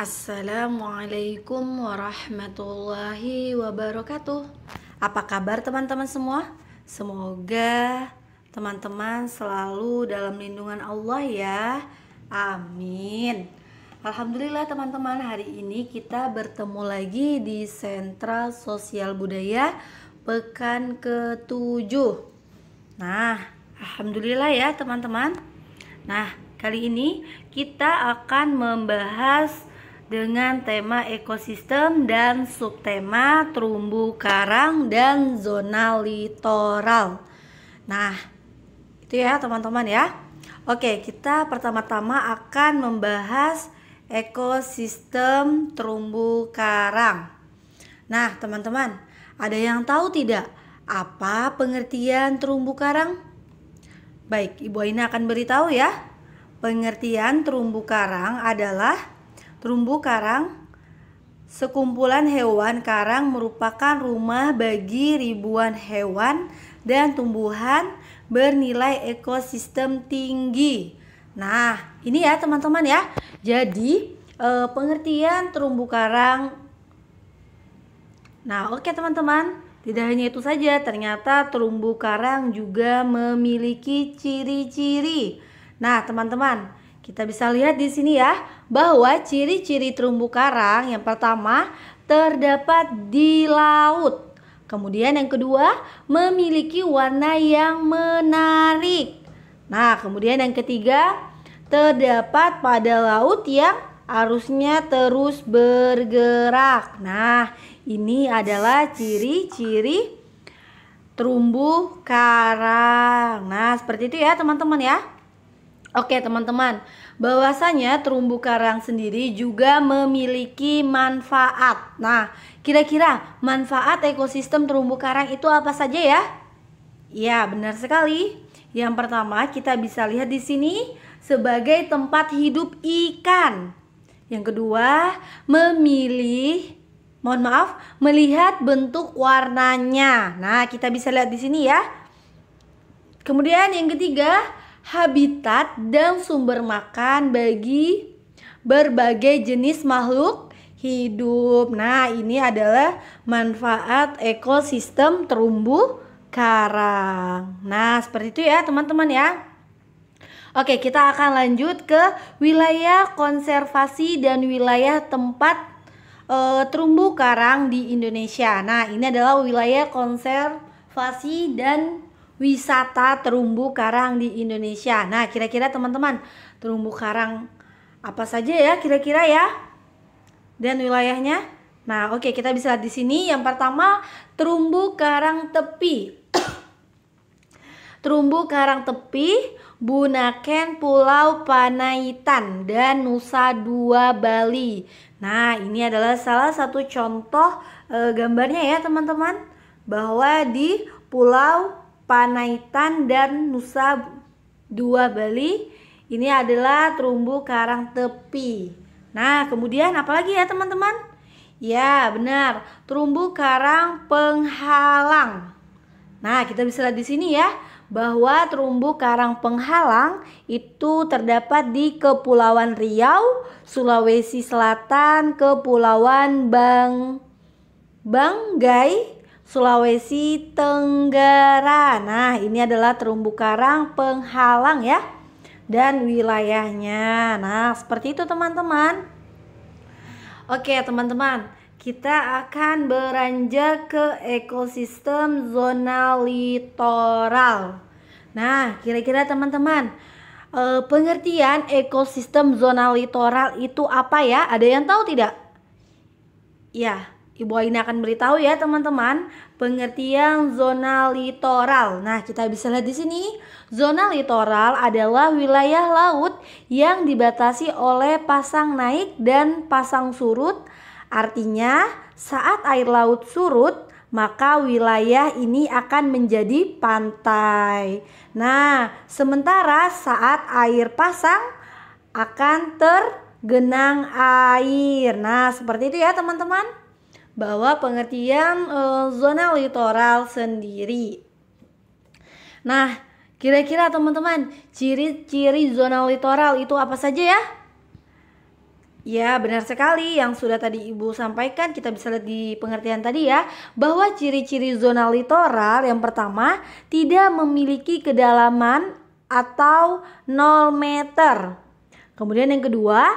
Assalamualaikum warahmatullahi wabarakatuh. Apa kabar teman-teman semua? Semoga teman-teman selalu dalam lindungan Allah ya. Amin. Alhamdulillah teman-teman, hari ini kita bertemu lagi di Sentral Sosial Budaya pekan ke-7. Nah, alhamdulillah ya teman-teman. Nah, kali ini kita akan membahas dengan tema ekosistem dan subtema terumbu karang dan zona litoral. Nah, itu ya teman-teman ya. Oke, kita pertama-tama akan membahas ekosistem terumbu karang. Nah, teman-teman, ada yang tahu tidak apa pengertian terumbu karang? Baik, Ibu Aina akan beritahu ya. Pengertian terumbu karang adalah Terumbu karang Sekumpulan hewan karang merupakan rumah bagi ribuan hewan dan tumbuhan bernilai ekosistem tinggi. Nah, ini ya teman-teman ya. Jadi, e, pengertian terumbu karang. Nah, oke teman-teman. Tidak hanya itu saja, ternyata terumbu karang juga memiliki ciri-ciri. Nah, teman-teman, kita bisa lihat di sini ya bahwa ciri-ciri terumbu karang yang pertama terdapat di laut. Kemudian yang kedua memiliki warna yang menarik. Nah, kemudian yang ketiga terdapat pada laut yang arusnya terus bergerak. Nah, ini adalah ciri-ciri terumbu karang. Nah, seperti itu ya teman-teman ya. Oke teman-teman, bahwasanya terumbu karang sendiri juga memiliki manfaat. Nah, kira-kira manfaat ekosistem terumbu karang itu apa saja ya? Ya, benar sekali. Yang pertama, kita bisa lihat di sini sebagai tempat hidup ikan. Yang kedua, memilih mohon maaf, melihat bentuk warnanya. Nah, kita bisa lihat di sini ya. Kemudian yang ketiga, habitat dan sumber makan bagi berbagai jenis makhluk hidup. Nah, ini adalah manfaat ekosistem terumbu karang. Nah, seperti itu ya, teman-teman ya. Oke, kita akan lanjut ke wilayah konservasi dan wilayah tempat e, terumbu karang di Indonesia. Nah, ini adalah wilayah konservasi dan wisata terumbu karang di Indonesia. Nah, kira-kira teman-teman, terumbu karang apa saja ya kira-kira ya? Dan wilayahnya? Nah, oke, okay, kita bisa lihat di sini. Yang pertama, terumbu karang tepi. terumbu karang tepi, Bunaken, Pulau Panaitan, dan Nusa Dua Bali. Nah, ini adalah salah satu contoh e, gambarnya ya, teman-teman, bahwa di Pulau Panaitan dan Nusa Dua Bali. Ini adalah terumbu karang tepi. Nah, kemudian apa lagi ya teman-teman? Ya, benar. Terumbu karang penghalang. Nah, kita bisa lihat di sini ya bahwa terumbu karang penghalang itu terdapat di Kepulauan Riau, Sulawesi Selatan, Kepulauan Bang Banggai, Sulawesi Tenggara. Nah, ini adalah terumbu karang penghalang ya dan wilayahnya. Nah, seperti itu teman-teman. Oke, teman-teman. Kita akan beranjak ke ekosistem zona litoral. Nah, kira-kira teman-teman, eh, pengertian ekosistem zona litoral itu apa ya? Ada yang tahu tidak? Ya, Ibu Aina akan beritahu ya teman-teman pengertian zona litoral. Nah, kita bisa lihat di sini, zona litoral adalah wilayah laut yang dibatasi oleh pasang naik dan pasang surut. Artinya, saat air laut surut, maka wilayah ini akan menjadi pantai. Nah, sementara saat air pasang akan tergenang air. Nah, seperti itu ya teman-teman bahwa pengertian e, eh, zona litoral sendiri. Nah, kira-kira teman-teman, ciri-ciri zona litoral itu apa saja ya? Ya, benar sekali yang sudah tadi Ibu sampaikan, kita bisa lihat di pengertian tadi ya, bahwa ciri-ciri zona litoral yang pertama tidak memiliki kedalaman atau 0 meter. Kemudian yang kedua,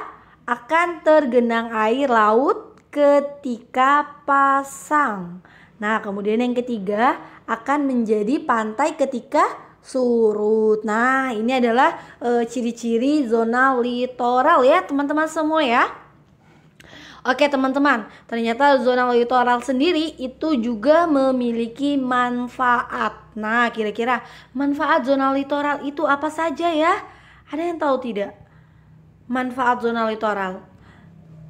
akan tergenang air laut ketika pasang. Nah, kemudian yang ketiga akan menjadi pantai ketika surut. Nah, ini adalah eh, ciri-ciri e, zona litoral ya, teman-teman semua ya. Oke, teman-teman. Ternyata zona litoral sendiri itu juga memiliki manfaat. Nah, kira-kira manfaat zona litoral itu apa saja ya? Ada yang tahu tidak? Manfaat zona litoral.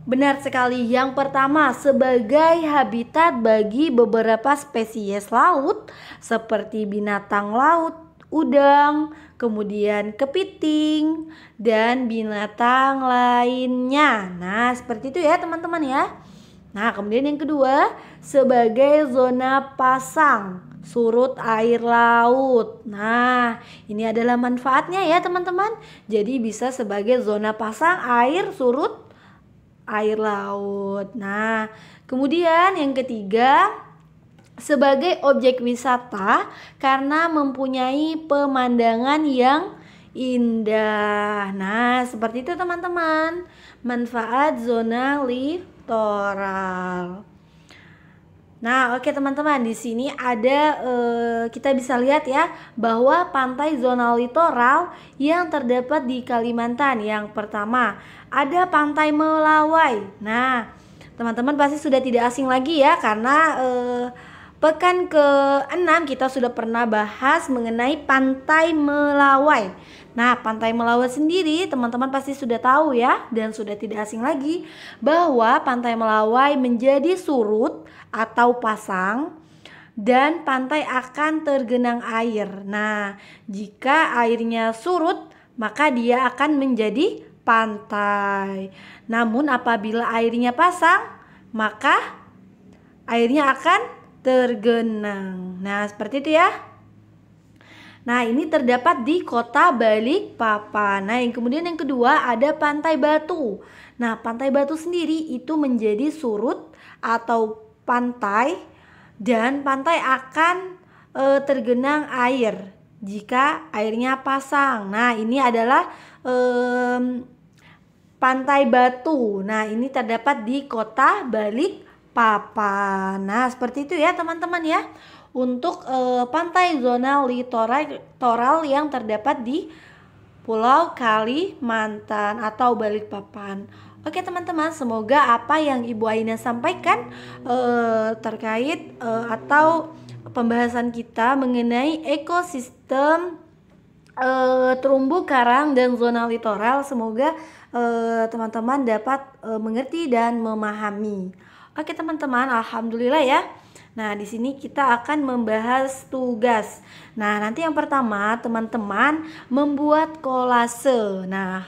Benar sekali. Yang pertama, sebagai habitat bagi beberapa spesies laut seperti binatang laut, udang, kemudian kepiting, dan binatang lainnya. Nah, seperti itu ya, teman-teman ya. Nah, kemudian yang kedua, sebagai zona pasang surut air laut. Nah, ini adalah manfaatnya ya, teman-teman. Jadi bisa sebagai zona pasang air surut air laut. Nah, kemudian yang ketiga sebagai objek wisata karena mempunyai pemandangan yang indah. Nah, seperti itu teman-teman. Manfaat zona litoral. Nah, oke okay, teman-teman, di sini ada eh, kita bisa lihat ya bahwa pantai zona litoral yang terdapat di Kalimantan. Yang pertama, ada Pantai Melawai. Nah, teman-teman pasti sudah tidak asing lagi ya karena eh, pekan ke-6 kita sudah pernah bahas mengenai Pantai Melawai. Nah, pantai Melawai sendiri teman-teman pasti sudah tahu ya dan sudah tidak asing lagi bahwa pantai Melawai menjadi surut atau pasang dan pantai akan tergenang air. Nah, jika airnya surut, maka dia akan menjadi pantai. Namun apabila airnya pasang, maka airnya akan tergenang. Nah, seperti itu ya. Nah, ini terdapat di kota Balikpapan. Nah, yang kemudian yang kedua ada Pantai Batu. Nah, Pantai Batu sendiri itu menjadi surut atau pantai dan pantai akan e, tergenang air jika airnya pasang. Nah, ini adalah e, Pantai Batu. Nah, ini terdapat di kota Balikpapan. Nah, seperti itu ya teman-teman ya untuk e, pantai zona litoral yang terdapat di Pulau Kalimantan atau Balikpapan. Oke teman-teman, semoga apa yang Ibu Aina sampaikan e, terkait e, atau pembahasan kita mengenai ekosistem e, terumbu karang dan zona litoral semoga teman-teman dapat mengerti dan memahami. Oke teman-teman, alhamdulillah ya. Nah, di sini kita akan membahas tugas. Nah, nanti yang pertama, teman-teman membuat kolase. Nah,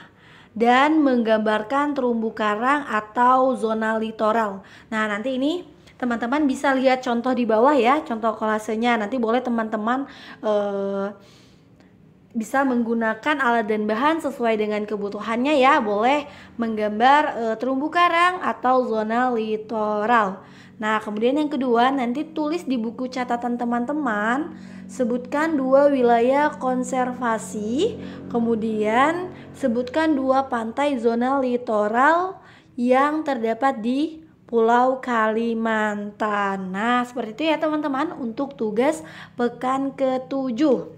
dan menggambarkan terumbu karang atau zona litoral. Nah, nanti ini teman-teman bisa lihat contoh di bawah ya, contoh kolasenya. Nanti boleh teman-teman eh, bisa menggunakan alat dan bahan sesuai dengan kebutuhannya ya. Boleh menggambar e, terumbu karang atau zona litoral. Nah, kemudian yang kedua, nanti tulis di buku catatan teman-teman, sebutkan dua wilayah konservasi, kemudian sebutkan dua pantai zona litoral yang terdapat di Pulau Kalimantan. Nah, seperti itu ya teman-teman untuk tugas pekan ketujuh.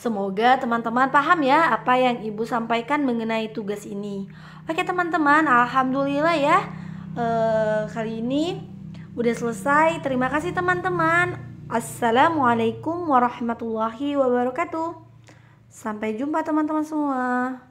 Semoga teman-teman paham ya apa yang Ibu sampaikan mengenai tugas ini. Oke teman-teman, alhamdulillah ya. E, kali ini udah selesai. Terima kasih teman-teman. Assalamualaikum warahmatullahi wabarakatuh. Sampai jumpa teman-teman semua.